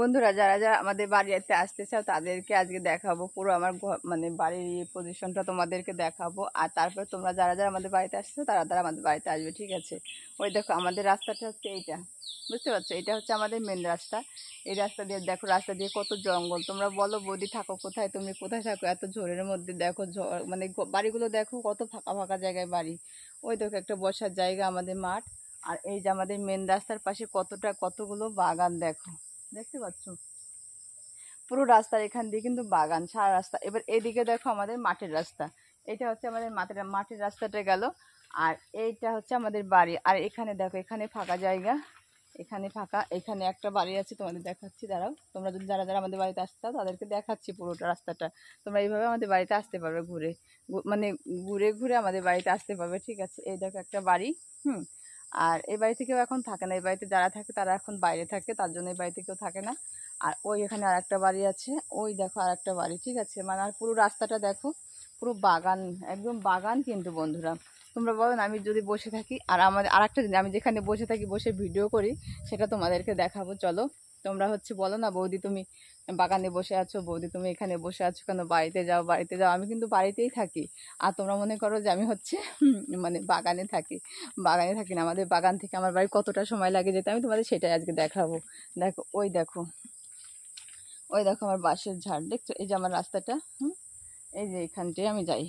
বন্ধুরা যারা যারা আমাদের বাড়িতে আসতে চাও তাদেরকে আজকে দেখাবো পুরো আমার মানে বাড়ির পজিশনটা তোমাদেরকে দেখাবো আর তারপরে তোমরা যারা যারা আমাদের বাড়িতে আসছো তারা তারা আমাদের বাড়িতে আসবে ঠিক আছে ওই দেখো আমাদের রাস্তাটা হচ্ছে এইটা বুঝতে পারছো এটা হচ্ছে আমাদের মেন রাস্তা এই রাস্তা দিয়ে দেখো রাস্তা দিয়ে কত জঙ্গল তোমরা বলো বৌদি থাকো কোথায় তুমি কোথায় থাকো এত ঝোড়ের মধ্যে দেখো মানে বাড়িগুলো দেখো কত ফাঁকা ফাঁকা জায়গায় বাড়ি ওই দেখো একটা বসার জায়গা আমাদের মাঠ আর এই যে আমাদের মেন রাস্তার পাশে কতটা কতগুলো বাগান দেখো দেখতে পাচ্ছ পুরো রাস্তার এখান দিয়ে কিন্তু বাগান সারা রাস্তা এবার এদিকে দেখো আমাদের মাটির রাস্তা এটা হচ্ছে আমাদের মাটির মাটির রাস্তাটা গেল আর এইটা হচ্ছে আমাদের বাড়ি আর এখানে দেখো এখানে ফাঁকা জায়গা এখানে ফাঁকা এখানে একটা বাড়ি আছে তোমাদের দেখাচ্ছি দাঁড়াও তোমরা যদি যারা যারা আমাদের বাড়িতে আসতে চাও তাদেরকে দেখাচ্ছি পুরোটা রাস্তাটা তোমরা এইভাবে আমাদের বাড়িতে আসতে পারবে ঘুরে মানে ঘুরে ঘুরে আমাদের বাড়িতে আসতে পারবে ঠিক আছে এই দেখো একটা বাড়ি হুম আর এই বাড়িতে কেউ এখন থাকে না এই বাড়িতে যারা থাকে তারা এখন বাইরে থাকে তার জন্য এই বাড়িতে কেউ থাকে না আর ওই এখানে আর একটা বাড়ি আছে ওই দেখো আর একটা বাড়ি ঠিক আছে মানে আর পুরো রাস্তাটা দেখো পুরো বাগান একদম বাগান কিন্তু বন্ধুরা তোমরা বলেন আমি যদি বসে থাকি আর আমাদের আর একটা আমি যেখানে বসে থাকি বসে ভিডিও করি সেটা তোমাদেরকে দেখাবো চলো তোমরা হচ্ছে বলো না বৌদি তুমি বাগানে বসে আছো বৌদি তুমি এখানে বসে আছো কেন বাড়িতে যাও বাড়িতে যাও আমি কিন্তু বাড়িতেই থাকি আর তোমরা মনে করো যে আমি হচ্ছে মানে বাগানে থাকি বাগানে থাকি না আমাদের বাগান থেকে আমার বাড়ি কতটা সময় লাগে যেতে আমি তোমাদের সেটাই আজকে দেখাবো দেখো ওই দেখো ওই দেখো আমার বাসের ঝাড় দেখছো এই যে আমার রাস্তাটা হুম এই যে এখানটায় আমি যাই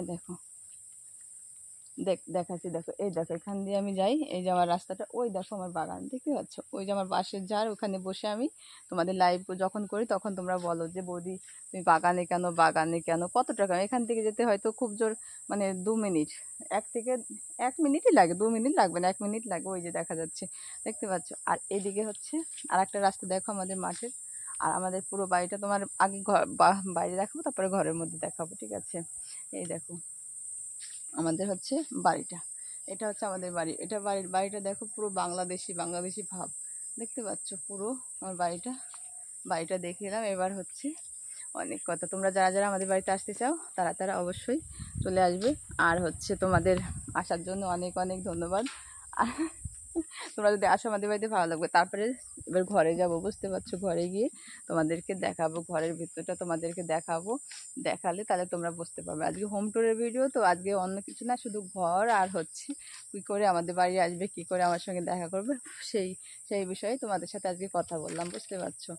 এ দেখো দেখ দেখাচ্ছি দেখো এই দেখো এখান দিয়ে আমি যাই এই যে আমার রাস্তাটা ওই দেখো আমার বাগান দেখতে পাচ্ছ ওই যে আমার বাসের যার ওখানে বসে আমি তোমাদের লাইভ যখন করি তখন তোমরা বলো যে বৌদি তুমি বাগানে কেন বাগানে কেন কত টাকা এখান থেকে যেতে হয়তো খুব জোর মানে দু মিনিট এক থেকে এক মিনিটই লাগে দু মিনিট লাগবে না এক মিনিট লাগবে ওই যে দেখা যাচ্ছে দেখতে পাচ্ছ আর এদিকে হচ্ছে আর একটা রাস্তা দেখো আমাদের মাঠের আর আমাদের পুরো বাড়িটা তোমার আগে ঘর বাইরে দেখাবো তারপরে ঘরের মধ্যে দেখাবো ঠিক আছে এই দেখো আমাদের হচ্ছে বাড়িটা এটা হচ্ছে আমাদের বাড়ি এটা বাড়ির বাড়িটা দেখো পুরো বাংলাদেশি বাংলাদেশি ভাব দেখতে পাচ্ছ পুরো আমার বাড়িটা বাড়িটা দেখে এলাম এবার হচ্ছে অনেক কথা তোমরা যারা যারা আমাদের বাড়িতে আসতে চাও তারা তারা অবশ্যই চলে আসবে আর হচ্ছে তোমাদের আসার জন্য অনেক অনেক ধন্যবাদ আর তোমরা যদি আসো আমাদের বাড়িতে ভালো লাগবে তারপরে এবার ঘরে যাব বুঝতে পারছো ঘরে গিয়ে তোমাদেরকে দেখাবো ঘরের ভিতরটা তোমাদেরকে দেখাবো দেখালে তাহলে তোমরা বুঝতে পারবে আজকে হোম ট্যুরের ভিডিও তো আজকে অন্য কিছু না শুধু ঘর আর হচ্ছে কী করে আমাদের বাড়ি আসবে কি করে আমার সঙ্গে দেখা করবে সেই সেই বিষয়ে তোমাদের সাথে আজকে কথা বললাম বুঝতে পারছো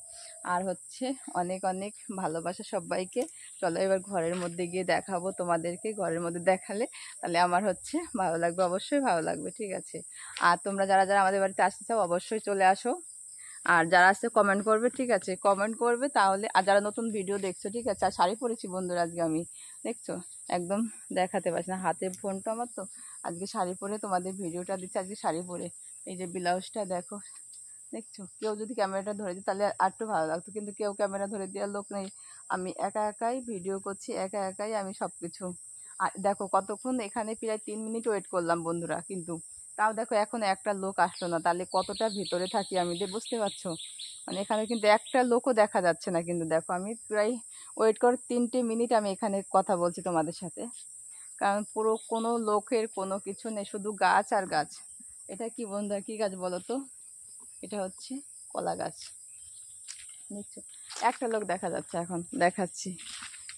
আর হচ্ছে অনেক অনেক ভালোবাসা সবাইকে চলো এবার ঘরের মধ্যে গিয়ে দেখাবো তোমাদেরকে ঘরের মধ্যে দেখালে তাহলে আমার হচ্ছে ভালো লাগবে অবশ্যই ভালো লাগবে ঠিক আছে আর তোমরা যারা যারা আমাদের বাড়িতে আসতে চাও অবশ্যই চলে আসো আর যারা আসতে কমেন্ট করবে ঠিক আছে কমেন্ট করবে তাহলে আর যারা নতুন ভিডিও দেখছো ঠিক আছে আর শাড়ি পরেছি বন্ধুরা আজকে আমি দেখছো একদম দেখাতে পারছি না হাতে ফোনটা আমার তো আজকে শাড়ি পরে তোমাদের ভিডিওটা দিচ্ছে আজকে শাড়ি পরে এই যে ব্লাউজটা দেখো দেখছো কেউ যদি ক্যামেরাটা ধরে দিই তাহলে আর একটু ভালো লাগতো কিন্তু কেউ ক্যামেরা ধরে দেওয়ার লোক নেই আমি একা একাই ভিডিও করছি একা একাই আমি সব কিছু আর দেখো কতক্ষণ এখানে প্রায় তিন মিনিট ওয়েট করলাম বন্ধুরা কিন্তু তাও দেখো এখন একটা লোক আসলো না তাহলে কতটা ভিতরে থাকি আমি যে বুঝতে পারছো মানে এখানে কিন্তু একটা লোকও দেখা যাচ্ছে না কিন্তু দেখো আমি প্রায় ওয়েট কর তিনটে মিনিট আমি এখানে কথা বলছি তোমাদের সাথে কারণ পুরো কোনো লোকের কোনো কিছু নেই শুধু গাছ আর গাছ এটা কি বন্ধু কি গাছ বলো তো এটা হচ্ছে কলা গাছ দেখছো একটা লোক দেখা যাচ্ছে এখন দেখাচ্ছি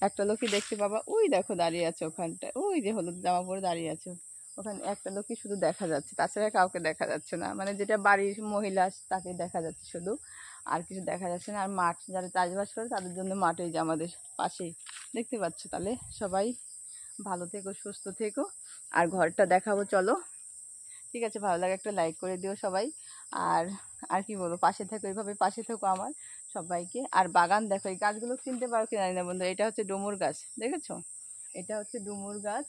একটা লোকই দেখতে পাবা ওই দেখো দাঁড়িয়ে আছে ওখানটায় ওই যে হলুদ জামা পরে দাঁড়িয়ে আছে ওখানে একটা লোকই শুধু দেখা যাচ্ছে তাছাড়া কাউকে দেখা যাচ্ছে না মানে যেটা বাড়ির মহিলা তাকে দেখা যাচ্ছে শুধু আর কিছু দেখা যাচ্ছে না আর মাঠ যারা চাষবাস করে তাদের জন্য মাঠ যে আমাদের পাশেই দেখতে পাচ্ছ তাহলে সবাই ভালো থেকো সুস্থ থেকো আর ঘরটা দেখাবো চলো ঠিক আছে ভালো লাগে একটা লাইক করে দিও সবাই আর আর কি বলবো পাশে থাকো এইভাবে পাশে থাকো আমার সবাইকে আর বাগান দেখো এই গাছগুলো চিনতে পারো কিনা জানি না বন্ধু এটা হচ্ছে ডুমুর গাছ দেখেছো এটা হচ্ছে ডুমুর গাছ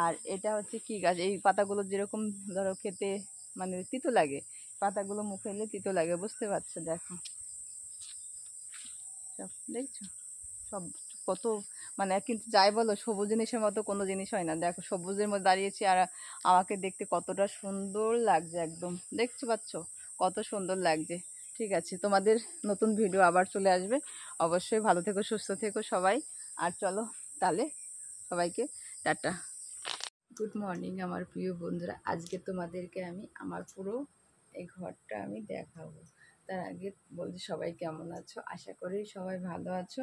আর এটা হচ্ছে কি গাছ এই পাতাগুলো যেরকম ধরো খেতে মানে তিতো লাগে পাতাগুলো মুখে এলে তিতো লাগে বুঝতে পারছো দেখো দেখছো সব কত মানে কিন্তু যাই বলো সবুজ জিনিসের মতো কোনো জিনিস হয় না দেখো সবুজের মধ্যে দাঁড়িয়েছি আর আমাকে দেখতে কতটা সুন্দর লাগছে একদম দেখছো পাচ্ছ কত সুন্দর লাগছে ঠিক আছে তোমাদের নতুন ভিডিও আবার চলে আসবে অবশ্যই ভালো থেকো সুস্থ থেকো সবাই আর চলো তাহলে সবাইকে টাটা গুড মর্নিং আমার প্রিয় বন্ধুরা আজকে তোমাদেরকে আমি আমার পুরো এই ঘরটা আমি দেখাবো তার আগে বলছি সবাই কেমন আছো আশা করি সবাই ভালো আছো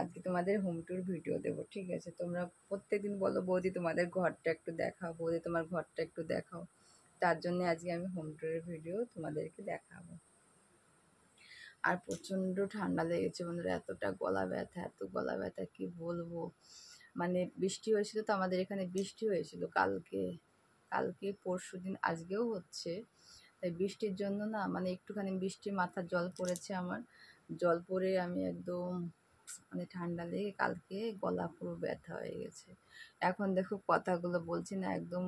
আজকে তোমাদের হোম ট্যুর ভিডিও দেবো ঠিক আছে তোমরা প্রত্যেকদিন বলো বৌদি তোমাদের ঘরটা একটু দেখাও বৌদি তোমার ঘরটা একটু দেখাও তার জন্য আজকে আমি হোম ট্যুরের ভিডিও তোমাদেরকে দেখাবো আর প্রচণ্ড ঠান্ডা লেগেছে বন্ধুরা এতটা গলা ব্যথা এত গলা ব্যথা কি বলবো মানে বৃষ্টি হয়েছিল তো আমাদের এখানে বৃষ্টি হয়েছিল কালকে কালকে পরশু দিন আজকেও হচ্ছে তাই বৃষ্টির জন্য না মানে একটুখানি বৃষ্টির মাথার জল পড়েছে আমার জল পড়ে আমি একদম মানে ঠান্ডা লেগে কালকে গলা পুরো ব্যথা হয়ে গেছে এখন দেখো কথাগুলো বলছি না একদম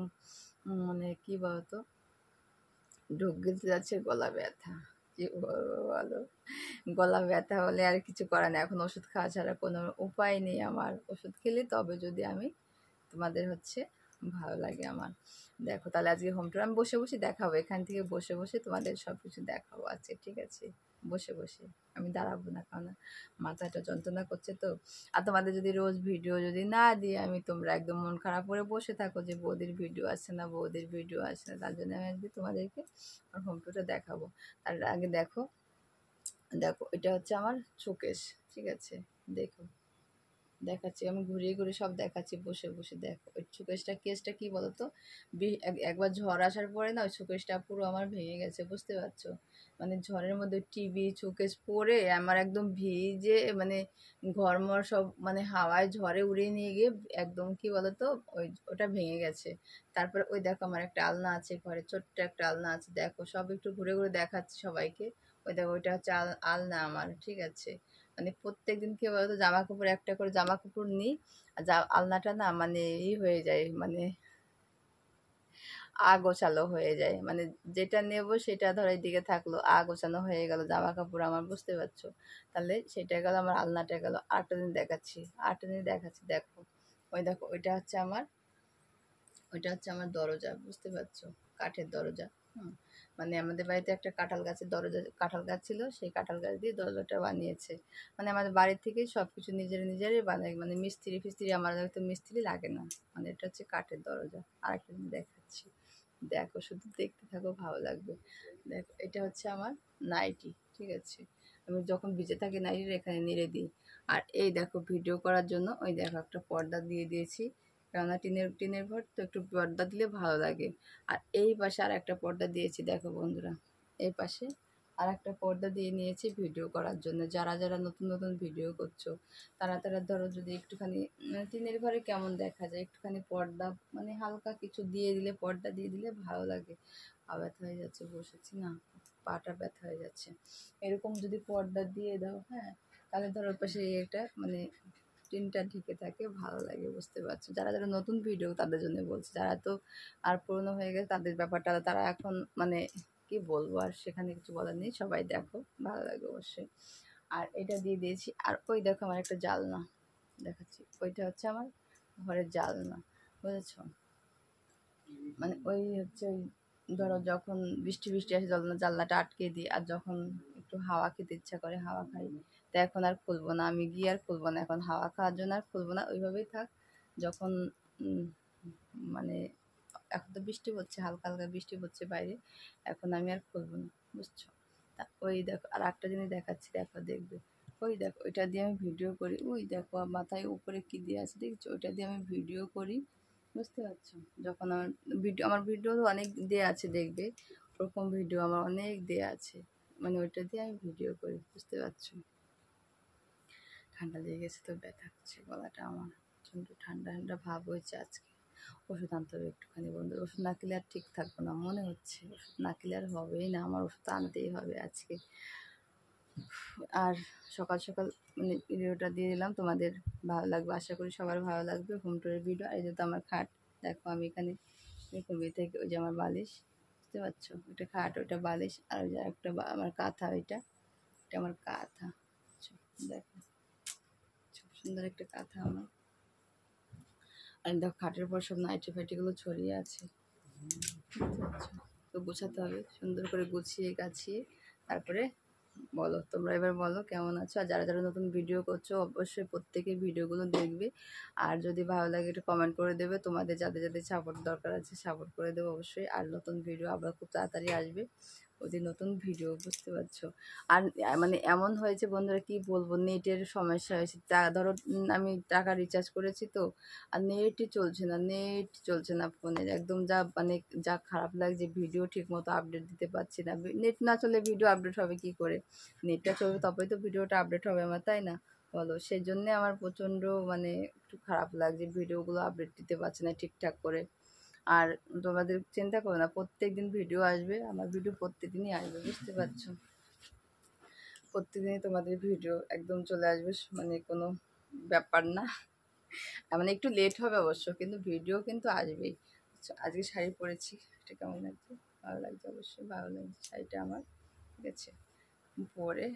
মানে কী বলতো ঢুক গিলতে যাচ্ছে গলা ব্যথা কি বলবো বলো গলা ব্যথা হলে আর কিছু করে না এখন ওষুধ খাওয়া ছাড়া কোনো উপায় নেই আমার ওষুধ খেলে তবে যদি আমি তোমাদের হচ্ছে ভালো লাগে আমার দেখো তাহলে আজকে হোম টুর আমি বসে বসে দেখাবো এখান থেকে বসে বসে তোমাদের সব কিছু দেখাবো আছে ঠিক আছে বসে বসে আমি দাঁড়াবো না কারণ মাথাটা যন্ত্রণা করছে তো আর তোমাদের যদি রোজ ভিডিও যদি না দিই আমি তোমরা একদম মন খারাপ করে বসে থাকো যে বৌদির ভিডিও আসছে না বৌদির ভিডিও আসছে না তার জন্য আমি আজকে তোমাদেরকে আমার হোম দেখাবো তার আগে দেখো দেখো এটা হচ্ছে আমার চোকেশ ঠিক আছে দেখো দেখাচ্ছি আমি ঘুরিয়ে ঘুরিয়ে সব দেখাচ্ছি বসে বসে দেখো ওই শোকেশটা কেসটা কী বলো তো একবার ঝড় আসার পরে না ওই শোকেশটা পুরো আমার ভেঙে গেছে বুঝতে পারছো মানে ঝড়ের মধ্যে টিভি চোকেশ পরে আমার একদম ভিজে মানে ঘরমর সব মানে হাওয়ায় ঝড়ে উড়িয়ে নিয়ে গিয়ে একদম কি বলতো ওই ওটা ভেঙে গেছে তারপরে ওই দেখো আমার একটা আলনা আছে ঘরে ছোট্ট একটা আলনা আছে দেখো সব একটু ঘুরে ঘুরে দেখাচ্ছে সবাইকে ওই দেখো ওইটা হচ্ছে আল আলনা আমার ঠিক আছে মানে প্রত্যেক দিন কি বলতো জামা কাপড় একটা করে জামা কাপড় নিই আর আলনাটা না মানে ই হয়ে যায় মানে গোছালো হয়ে যায় মানে যেটা নেব সেটা ধর এদিকে থাকলো গোছানো হয়ে গেল জামা কাপড় আমার বুঝতে পারছো তাহলে সেটা গেল আমার আলনাটা গেল আটটা দিন দেখাচ্ছি আটটা দিন দেখাচ্ছি দেখো ওই দেখো ওইটা হচ্ছে আমার ওইটা হচ্ছে আমার দরজা বুঝতে পারছো কাঠের দরজা হুম মানে আমাদের বাড়িতে একটা কাঁঠাল গাছের দরজা কাঁঠাল গাছ ছিল সেই কাঁঠাল গাছ দিয়ে দরজাটা বানিয়েছে মানে আমাদের বাড়ি থেকেই সব কিছু নিজের নিজের বানায় মানে মিস্ত্রি ফিস্ত্রি আমার তো মিস্ত্রি লাগে না মানে এটা হচ্ছে কাঠের দরজা আর একটা দেখাচ্ছি দেখো শুধু দেখতে থাকো ভালো লাগবে দেখ এটা হচ্ছে আমার নাইটি ঠিক আছে আমি যখন ভিজে থাকি নাইটির এখানে নেড়ে দিই আর এই দেখো ভিডিও করার জন্য ওই দেখো একটা পর্দা দিয়ে দিয়েছি কেননা টিনের টিনের ঘর তো একটু পর্দা দিলে ভালো লাগে আর এই পাশে আর একটা পর্দা দিয়েছি দেখো বন্ধুরা এই পাশে আর একটা পর্দা দিয়ে নিয়েছি ভিডিও করার জন্য যারা যারা নতুন নতুন ভিডিও করছো তারা তারা ধরো যদি একটুখানি মানে টিনের ঘরে কেমন দেখা যায় একটুখানি পর্দা মানে হালকা কিছু দিয়ে দিলে পর্দা দিয়ে দিলে ভালো লাগে আর ব্যথা হয়ে যাচ্ছে বসেছি না পাটা ব্যথা হয়ে যাচ্ছে এরকম যদি পর্দা দিয়ে দাও হ্যাঁ তাহলে ধরো পাশে এটা মানে টিনটা ঢেকে থাকে ভালো লাগে বুঝতে পারছো যারা যারা নতুন ভিডিও তাদের জন্য বলছি যারা তো আর পুরনো হয়ে গেছে তাদের ব্যাপারটা তারা এখন মানে কি বলবো আর সেখানে কিছু বলার নেই সবাই দেখো ভালো লাগে অবশ্যই আর এটা দিয়ে দিয়েছি আর ওই দেখো আমার একটা জালনা দেখাচ্ছি ওইটা হচ্ছে আমার ঘরের জালনা বুঝেছ মানে ওই হচ্ছে ওই ধরো যখন বৃষ্টি বৃষ্টি আসে জল জানলাটা আটকে দিই আর যখন একটু হাওয়া খেতে ইচ্ছা করে হাওয়া খাই তা এখন আর খুলবো না আমি গিয়ে আর খুলবো না এখন হাওয়া খাওয়ার জন্য আর খুলবো না ওইভাবেই থাক যখন মানে এখন তো বৃষ্টি হচ্ছে হালকা হালকা বৃষ্টি হচ্ছে বাইরে এখন আমি আর খুলবো না বুঝছো ওই দেখো আর একটা জিনিস দেখাচ্ছি দেখো দেখবে ওই দেখো ওইটা দিয়ে আমি ভিডিও করি ওই দেখো মাথায় উপরে কী দিয়ে আছে দেখছো ওইটা দিয়ে আমি ভিডিও করি বুঝতে পারছো যখন আমার ভিডিও আমার ভিডিও তো অনেক দেয়া আছে দেখবে ওরকম ভিডিও আমার অনেক দেয়া আছে মানে ওইটা দিয়ে আমি ভিডিও করি বুঝতে পারছো ঠান্ডা লেগে গেছে তো ব্যথা হচ্ছে গলাটা আমার প্রচণ্ড ঠান্ডা ঠান্ডা ভাব হয়েছে আজকে ওষুধ আনতে হবে একটুখানি বন্ধু ওষুধ না কিলে আর ঠিক থাকবো না মনে হচ্ছে ওষুধ না কিলে আর হবেই না আমার ওষুধ আনতেই হবে আজকে আর সকাল সকাল মানে ভিডিওটা দিয়ে দিলাম তোমাদের ভালো লাগবে আশা করি সবার ভালো লাগবে হোম টুরের ভিডিও আর যেহেতু আমার খাট দেখো আমি এখানে ঘুমিয়ে থেকে ওই যে আমার বালিশ বুঝতে পারছো ওটা খাট ওটা বালিশ আর ওই যে একটা আমার কাঁথা ওইটা এটা আমার কাঁথা দেখো খুব সুন্দর একটা কাঁথা আমার আর খাটের পর সব নাইটি ফাইটিগুলো ছড়িয়ে আছে তো গুছাতে হবে সুন্দর করে গুছিয়ে গাছিয়ে তারপরে বলো তোমরা এবার বলো কেমন আছো আর যারা যারা নতুন ভিডিও করছো অবশ্যই প্রত্যেকে ভিডিওগুলো দেখবে আর যদি ভালো লাগে একটু কমেন্ট করে দেবে তোমাদের যাদের যাদের সাপোর্ট দরকার আছে সাপোর্ট করে দেবে অবশ্যই আর নতুন ভিডিও আবার খুব তাড়াতাড়ি আসবে যে নতুন ভিডিও বুঝতে পারছো আর মানে এমন হয়েছে বন্ধুরা কি বলবো নেটের সমস্যা হয়েছে তা ধরো আমি টাকা রিচার্জ করেছি তো আর নেটই চলছে না নেট চলছে না ফোনের একদম যা মানে যা খারাপ লাগছে ভিডিও ঠিক মতো আপডেট দিতে পারছি না নেট না চলে ভিডিও আপডেট হবে কি করে নেটটা চলবে তবেই তো ভিডিওটা আপডেট হবে আমার তাই না বলো সেই জন্যে আমার প্রচণ্ড মানে একটু খারাপ লাগছে ভিডিওগুলো আপডেট দিতে পারছি না ঠিকঠাক করে আর তোমাদের চিন্তা করো না প্রত্যেক দিন ভিডিও আসবে আমার ভিডিও প্রত্যেকদিনই আসবে বুঝতে পারছো প্রত্যেকদিনই তোমাদের ভিডিও একদম চলে আসবে মানে কোনো ব্যাপার না মানে একটু লেট হবে অবশ্য কিন্তু ভিডিও কিন্তু আসবেই আজকে শাড়ি পরেছি এটা কেমন লাগছে ভালো লাগছে অবশ্যই ভালো লাগছে শাড়িটা আমার ঠিক আছে পরে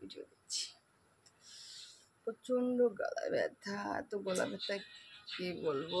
ভিডিও দিচ্ছি প্রচণ্ড গলা ব্যথা এত গলা ব্যথা কী বলবো